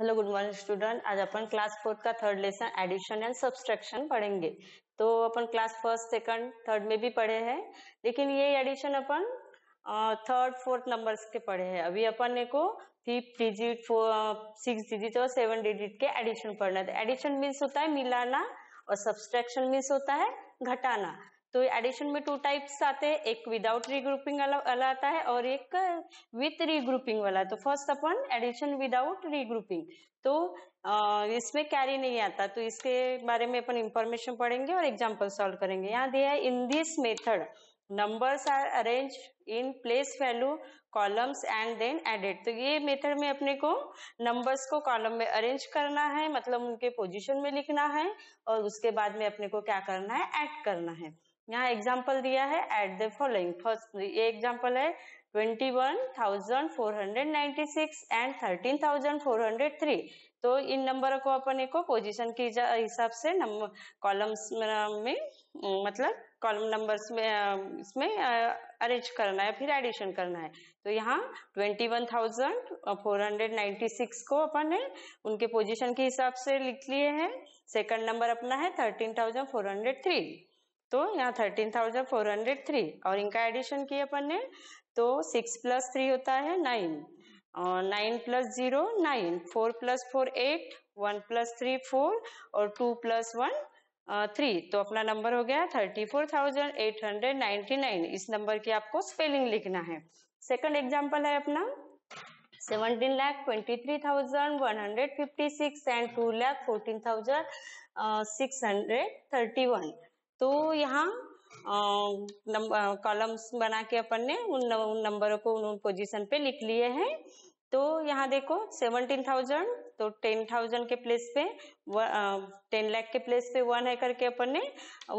hello good morning student आज अपन class fourth का third lesson addition and subtraction पढ़ेंगे तो अपन क्लास फर्स्ट सेकंड थर्ड में भी पढ़े हैं लेकिन ये एडिशन अपन थर्ड फोर्थ नंबर्स के पढ़े हैं अभी अपन ने को डिजिट सिक्स डिजिट और सेवन डिजिट के एडिशन पढ़ना है एडिशन मीन्स होता है मिलाना और सब्सट्रैक्शन मीन्स होता है घटाना तो एडिशन में टू टाइप्स आते हैं एक विदाउट रीग्रुपिंग वाला आता है और एक विथ रीग्रुपिंग वाला तो फर्स्ट अपन एडिशन विदाउट रीग्रुपिंग तो इसमें कैरी नहीं आता तो इसके बारे में अपन इंफॉर्मेशन पढ़ेंगे और एग्जाम्पल सॉल्व करेंगे यहाँ दिया है in this method numbers are arrange in place value columns and then added तो ये मेथड में अपने को नंबर्स को कॉलम में अरेंज करना है मतलब उनके पोजीशन में लिखना है और उसके बाद में अपने को क्या करना है ऐड करना है यहाँ एग्जाम्पल दिया है एट द फॉलोइंग फर्स्ट ये एग्जाम्पल है twenty one thousand four hundred ninety six and thirteen thousand four hundred three तो इन नंबर को अपन एक पोजिशन के हिसाब से कॉलम्स में मतलब कॉलम नंबर्स में इसमें अरेंज करना है फिर एडिशन करना है तो यहाँ twenty one thousand four hundred ninety six को अपन ने उनके पोजिशन के हिसाब से लिख लिए हैं सेकंड नंबर अपना है thirteen thousand four hundred three तो यहाँ thirteen thousand four hundred three और इनका एडिशन किया अपन ने तो सिक्स प्लस थ्री होता है नाइन और nine plus zero nine four plus four eight one plus three four और टू प्लस वन थ्री तो अपना नंबर हो गया thirty four thousand eight hundred ninety nine इस नंबर की आपको स्पेलिंग लिखना है सेकंड एग्जाम्पल है अपना seventeen lakh twenty three thousand one hundred fifty six and two lakh fourteen thousand six hundred thirty one तो यहाँ कॉलम्स बना के अपन ने उन नंबरों को उन, उन पोजीशन पे लिख लिए हैं तो यहाँ देखो सेवनटीन थाउजेंड तो टेन थाउजेंड के प्लेस पे टेन लाख के प्लेस पे वन है करके अपन ने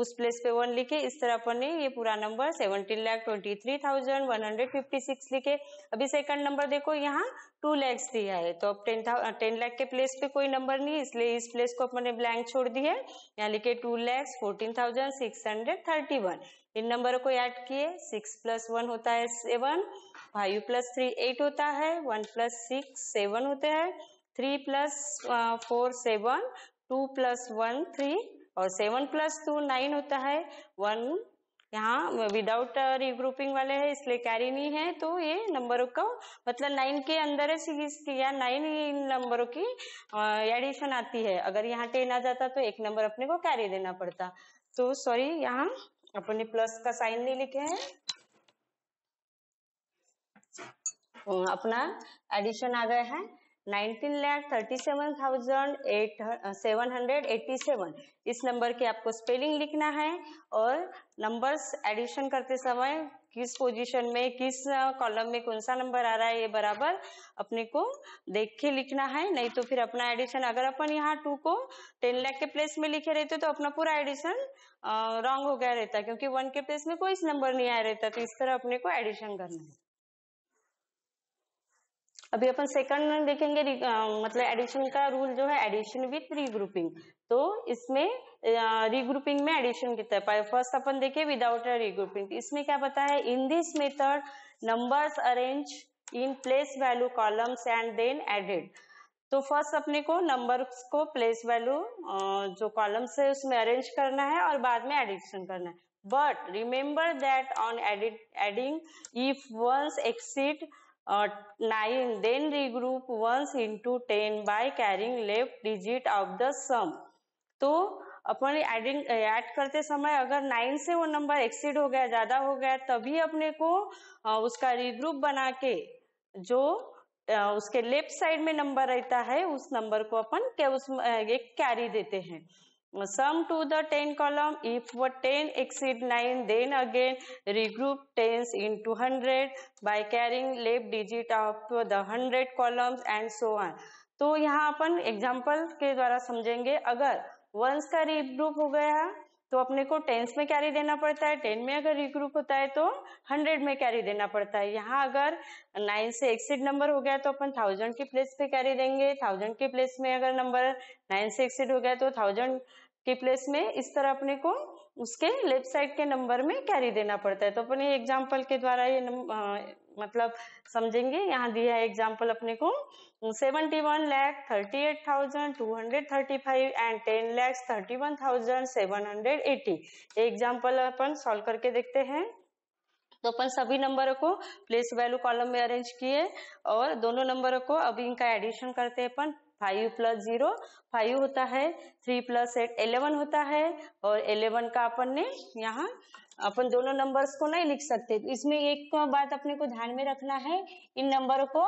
उस प्लेस पे वन लिखे इस तरह अपन ने ये पूरा number seventeen lakh twenty three thousand one hundred fifty six लिखे अभी सेकंड नंबर देखो यहाँ टू लैक्स दिया है तो अब टेन टेन लाख के प्लेस पे कोई नंबर नहीं इसलिए इस प्लेस को अपन ने ब्लैंक छोड़ दिया है यहाँ लिखे two lakhs fourteen thousand six hundred thirty one इन नंबर को ऐड किए सिक्स प्लस वन होता है seven five plus three eight होता है वन प्लस सिक्स सेवन होते हैं three plus four seven two plus one three और सेवन प्लस टू नाइन होता है वन यहाँ विदाउट रिग्रुपिंग uh, वाले है इसलिए कैरी नहीं है तो ये नंबरों का मतलब नाइन के अंदर है या नाइन इन नंबरों की एडिशन uh, आती है अगर यहाँ टेन आ जाता तो एक नंबर अपने को कैरी देना पड़ता तो सॉरी यहाँ अपने प्लस का साइन नहीं लिखे है अपना एडिशन आ गया है nineteen lakh thirty seven thousand eight seven hundred eighty seven इस नंबर की आपको स्पेलिंग लिखना है और नंबर्स एडिशन करते समय किस पोजीशन में किस कॉलम में कौन सा नंबर आ रहा है ये बराबर अपने को देख के लिखना है नहीं तो फिर अपना एडिशन अगर अपन यहाँ टू को टेन लैख के प्लेस में लिखे रहते तो अपना पूरा एडिशन रॉन्ग हो गया रहता क्योंकि वन के प्लेस में कोई नंबर नहीं आया रहता तो इस तरह अपने को एडिशन करना है अभी अपन सेकंड में देखेंगे मतलब एडिशन का रूल जो है एडिशन विथ रीग्रुपिंग तो इसमें रीग्रुपिंग में एडिशन कितना पाए फर्स्ट अपन देखे विदाउट रीग्रुपिंग इसमें क्या बताया in this method numbers arrange in place value columns and then added तो फर्स्ट अपने को नंबर को प्लेस वैल्यू जो कॉलम्स है उसमें अरेंज करना है और बाद में एडिशन करना है but remember that on edit adding if once exceed uh, 9 then regroup ones into 10 by carrying left digit of the sum तो अपन एडिंग ऐड करते समय अगर नाइन से वो नंबर एक्सीड हो गया ज्यादा हो गया तभी अपने को उसका रीग्रुप बना के जो उसके लेफ्ट साइड में नंबर रहता है उस नंबर को अपन के उस एक कैरी देते हैं sum to the 10 column if 10 exceed 9 then again regroup 10s into 100 by carrying left digit of the 100 columns and so on तो यहाँ अपन एग्जाम्पल के द्वारा समझेंगे अगर वंस का रिग्रुप हो गया तो अपने को टेंस में कैरी देना पड़ता है टेन में अगर रिग्रुप होता है तो हंड्रेड में कैरी देना पड़ता है यहाँ अगर नाइन से एक्सिड नंबर हो गया तो अपन थाउजेंड की प्लेस पे कैरी देंगे थाउजेंड की प्लेस में अगर नंबर नाइन से एक्सिड हो गया तो थाउजेंड के प्लेस में इस तरह अपने को उसके लेफ्ट साइड के नंबर में कैरी देना पड़ता है तो अपने एग्जाम्पल के द्वारा ये नम, आ, मतलब समझेंगे यहाँ दिया है एग्जाम्पल अपने को seventy one lakh thirty eight thousand two hundred thirty five and ten lakhs thirty one thousand seven hundred eighty example अपन सॉल्व करके देखते हैं तो अपन सभी नंबरों को प्लेस वैल्यू कॉलम में अरेंज किए और दोनों नंबरों को अभी इनका एडिशन करते हैं अपन फाइव प्लस जीरो फाइव होता है थ्री प्लस एट एलेवन होता है और एलेवन का अपन ने यहाँ अपन दोनों नंबर्स को नहीं लिख सकते तो इसमें एक बात अपने को ध्यान में रखना है इन नंबर को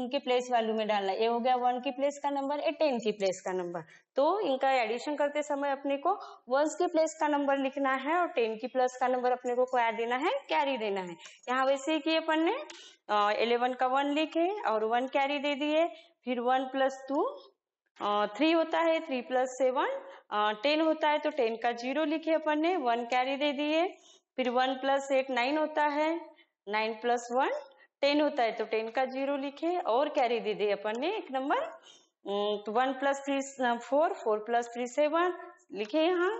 उनके प्लेस वैल्यू में डालना ये हो गया वन की प्लेस का नंबर ए टेन की प्लेस का नंबर तो इनका एडिशन करते समय अपने को वन की प्लेस का नंबर लिखना है और टेन की प्लस का नंबर अपने को क्या देना है कैरी देना है यहाँ वैसे ही किए अपन ने इलेवन का वन लिखे और वन कैरी दे दिए फिर वन प्लस टू थ्री होता है थ्री प्लस सेवन टेन होता है तो टेन का जीरो लिखे अपन ने वन कैरी दे दिए फिर वन प्लस एट नाइन होता है नाइन प्लस वन टेन होता है तो टेन का जीरो लिखे और कैरी दे दिए अपन ने एक नंबर तो one plus three four four plus three seven लिखे यहाँ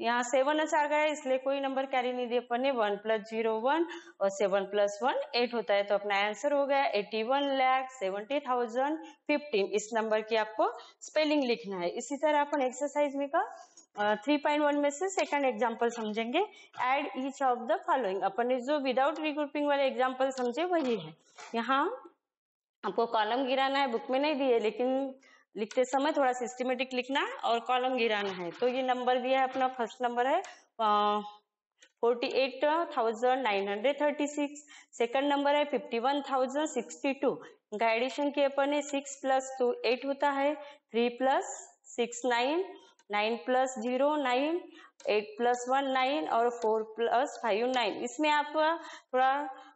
यहाँ सेवन अच्छा गया इसलिए कोई नंबर कैरी नहीं दिए अपने वन प्लस जीरो वन और सेवन प्लस वन एट होता है तो अपना आंसर हो गया eighty one lakh seventy thousand fifteen इस नंबर की आपको स्पेलिंग लिखना है इसी तरह अपन एक्सरसाइज में का थ्री पॉइंट वन में से सेकंड एग्जांपल समझेंगे add each of the following अपन ने जो विदाउट रिग्रुपिंग वाले एग्जाम्पल समझे वही है यहाँ आपको कॉलम गिराना है बुक में नहीं दिए लेकिन लिखते समय थोड़ा सिस्टमेटिक लिखना और कॉलम गिराना है तो ये नंबर दिया है अपना फर्स्ट नंबर है forty eight thousand nine hundred thirty six second number है fifty one thousand sixty two इनका एडिशन अपन सिक्स प्लस टू एट होता है three plus six nine nine plus zero nine eight plus one nine और four plus five nine इसमें आप थोड़ा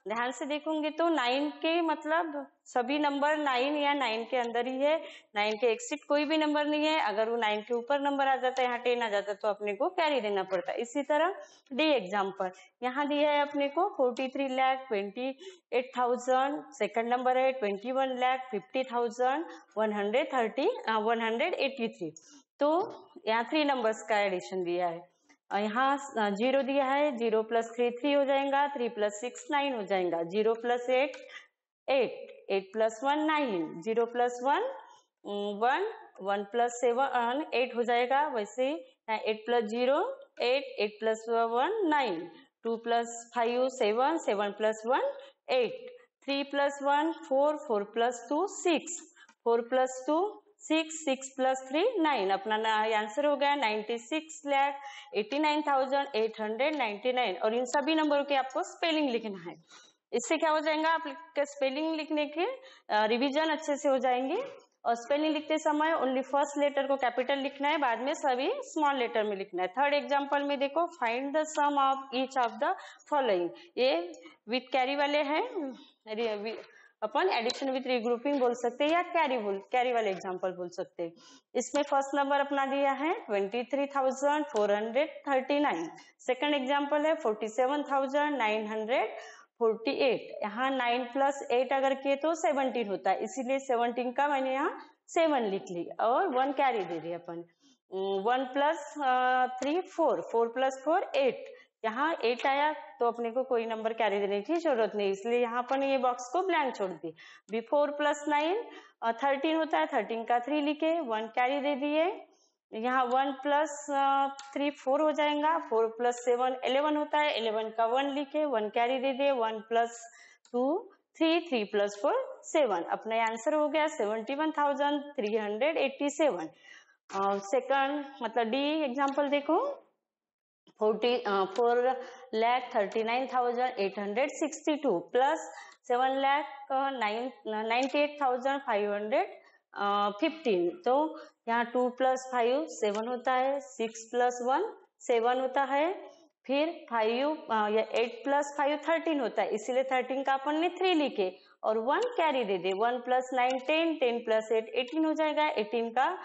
ध्यान से देखोगे तो नाइन के मतलब सभी नंबर नाइन या नाइन के अंदर ही है नाइन के एक्सिट कोई भी नंबर नहीं है अगर वो नाइन के ऊपर नंबर आ जाता है यहाँ टेन आ जाता है तो अपने को कैरी देना पड़ता है इसी तरह डी एग्जाम्पल यहाँ दिया है अपने को forty three lakh twenty eight thousand second number है twenty one lakh fifty thousand one hundred thirty one hundred eighty three तो यहाँ थ्री नंबर्स का एडिशन दिया है यहाँ जीरो दिया है जीरो प्लस थ्री थ्री हो जाएगा थ्री प्लस सिक्स नाइन हो जाएगा zero plus eight eight eight plus one nine zero plus one one one plus seven eight हो जाएगा वैसे eight plus zero eight eight plus one nine two plus five seven seven plus one eight three plus one four four plus two six four plus two six six plus three nine अपना answer हो गया ninety six lakh eighty nine thousand eight hundred ninety nine और इन सभी नंबरों के आपको spelling लिखना है इससे क्या हो जाएगा आपके स्पेलिंग लिखने के रिवीजन अच्छे से हो जाएंगे और स्पेलिंग लिखते समय ओनली फर्स्ट लेटर को कैपिटल लिखना है बाद में सभी स्मॉल लेटर में लिखना है थर्ड एग्जांपल में देखो find the sum of each of the following ये विथ कैरी वाले हैं अपन एडिशन विथ रिग्रुपिंग बोल सकते हैं या कैरी बोल कैरी वाले एग्जाम्पल बोल सकते हैं इसमें फर्स्ट नंबर अपना दिया है twenty three thousand four hundred thirty nine second example है forty seven thousand nine hundred forty eight यहाँ नाइन प्लस एट अगर किए तो सेवनटीन होता है इसीलिए सेवनटीन का मैंने यहाँ सेवन लिख ली और वन कैरी दे दी अपन one plus three four four plus four eight यहाँ एट आया तो अपने को कोई नंबर कैरी देने की जरूरत नहीं इसलिए यहाँ पर ये बॉक्स को ब्लैंक छोड़ दी बिफोर प्लस नाइन थर्टीन होता है थर्टीन का थ्री लिखे वन कैरी दे दिए यहाँ वन प्लस थ्री फोर हो जाएगा फोर प्लस सेवन एलेवन होता है एलेवन का वन लिखे वन कैरी दे दिए one plus two three three plus four seven अपना आंसर हो गया seventy one thousand three hundred eighty seven second मतलब डी एग्जाम्पल देखो forty four lakh thirty nine thousand eight hundred sixty two plus seven lakh nine ninety eight thousand five hundred fifteen तो यहाँ to plus five seven होता है six plus one seven होता है फिर five या एट प्लस फाइव थर्टीन होता है इसीलिए थर्टीन का अपन ने थ्री लिखे और वन कैरी दे दे one plus nine ten ten plus eight eighteen हो जाएगा एटीन का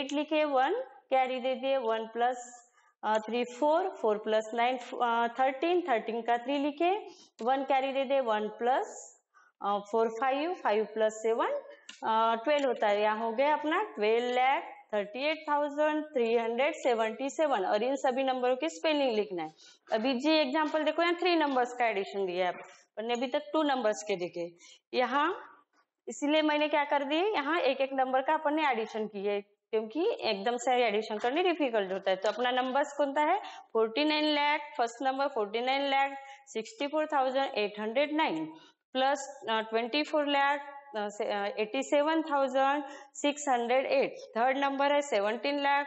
एट लिखे वन कैरी दे दिए one plus three four four plus nine thirteen thirteen का थ्री लिखे वन कैरी दे दे one plus four five five plus seven twelve होता है यहाँ हो गया अपना twelve lakh thirty eight thousand three hundred seventy seven और इन सभी नंबरों की स्पेलिंग लिखना है अभी जी एग्जाम्पल देखो यहाँ थ्री नंबर्स का एडिशन दिया है मैंने अभी तक टू नंबर्स के देखे यहाँ इसीलिए मैंने क्या कर दिए यहाँ एक एक नंबर का अपन ने एडिशन है क्योंकि एकदम से एडिशन करने डिफिकल्ट होता है तो अपना नंबर्स कौन सा है forty nine lakh first number forty nine lakh sixty four thousand eight hundred nine plus twenty four lakh eighty seven thousand six hundred eight third number है seventeen lakh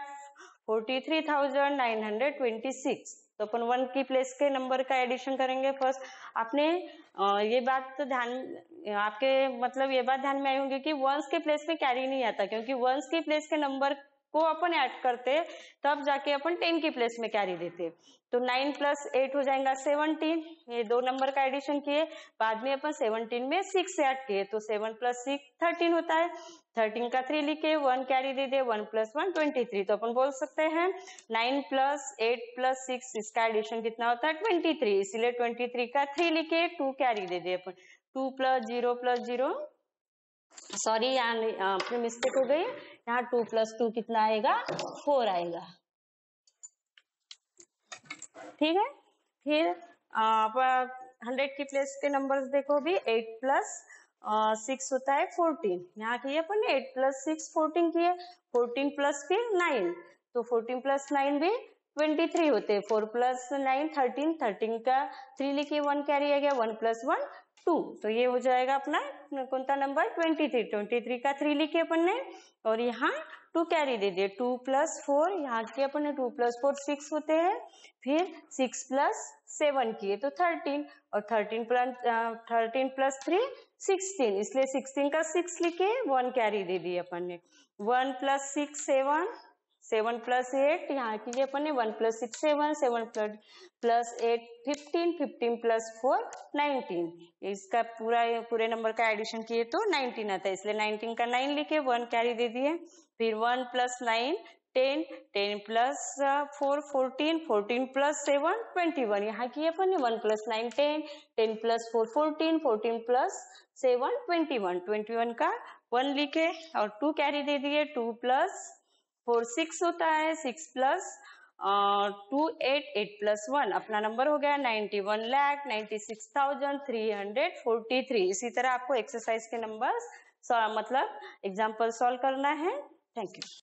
forty three thousand nine hundred twenty six तो अपन one की place के number का addition करेंगे first आपने ये बात तो ध्यान आपके मतलब ये बात ध्यान में आई होगी कि वंस के प्लेस में कैरी नहीं आता क्योंकि वंस की प्लेस के नंबर को अपन ऐड करते तब जाके अपन टेन की प्लेस में कैरी देते तो नाइन प्लस एट हो जाएगा सेवनटीन ये दो नंबर का एडिशन किए बाद में अपन सेवनटीन में सिक्स ऐड किए तो सेवन प्लस सिक्स थर्टीन होता है थर्टीन का थ्री लिखे वन कैरी दे दे one plus one twenty three तो अपन बोल सकते हैं nine plus eight plus six इसका एडिशन कितना होता है ट्वेंटी थ्री इसीलिए ट्वेंटी थ्री का थ्री लिखे टू कैरी दे दे अपन two plus zero plus zero sorry यहाँ अपनी मिस्टेक हो गई यहाँ टू प्लस टू कितना आएगा फोर आएगा ठीक है फिर हंड्रेड की प्लेस के नंबर्स देखो भी एट प्लस सिक्स होता है फोर्टीन यहाँ किए अपन ने एट प्लस सिक्स फोर्टीन किए फोर्टीन प्लस फिर नाइन तो फोर्टीन प्लस नाइन भी ट्वेंटी थ्री होते हैं four plus nine thirteen thirteen का थ्री लिखिए वन कैरी आ गया वन प्लस वन टू तो ये हो जाएगा अपना कौन सा number twenty three twenty three का थ्री लिखिए अपन ने और यहाँ टू कैरी दे दिए टू प्लस फोर यहाँ किए अपन ने टू प्लस फोर सिक्स होते हैं फिर सिक्स प्लस सेवन किए तो थर्टीन और thirteen plus thirteen plus three sixteen इसलिए सिक्सटीन का सिक्स लिखे वन कैरी दे दी अपन ने one plus six seven seven plus eight यहाँ की अपन ने one plus six seven seven plus plus eight fifteen fifteen plus four nineteen इसका पूरा पूरे नंबर का एडिशन किए तो नाइनटीन आता है इसलिए नाइनटीन का नाइन लिखे वन कैरी दे दिए फिर one plus nine ten ten plus four fourteen fourteen plus seven twenty one यहाँ की one plus nine ten ten plus four fourteen fourteen plus seven twenty one twenty one का one लिखे और to carry दे दिए two plus four six होता है six plus two eight eight plus one अपना नंबर हो गया ninety one lakh ninety six thousand three hundred forty three इसी तरह आपको एक्सरसाइज के नंबर मतलब एग्जाम्पल सॉल्व करना है थैंक यू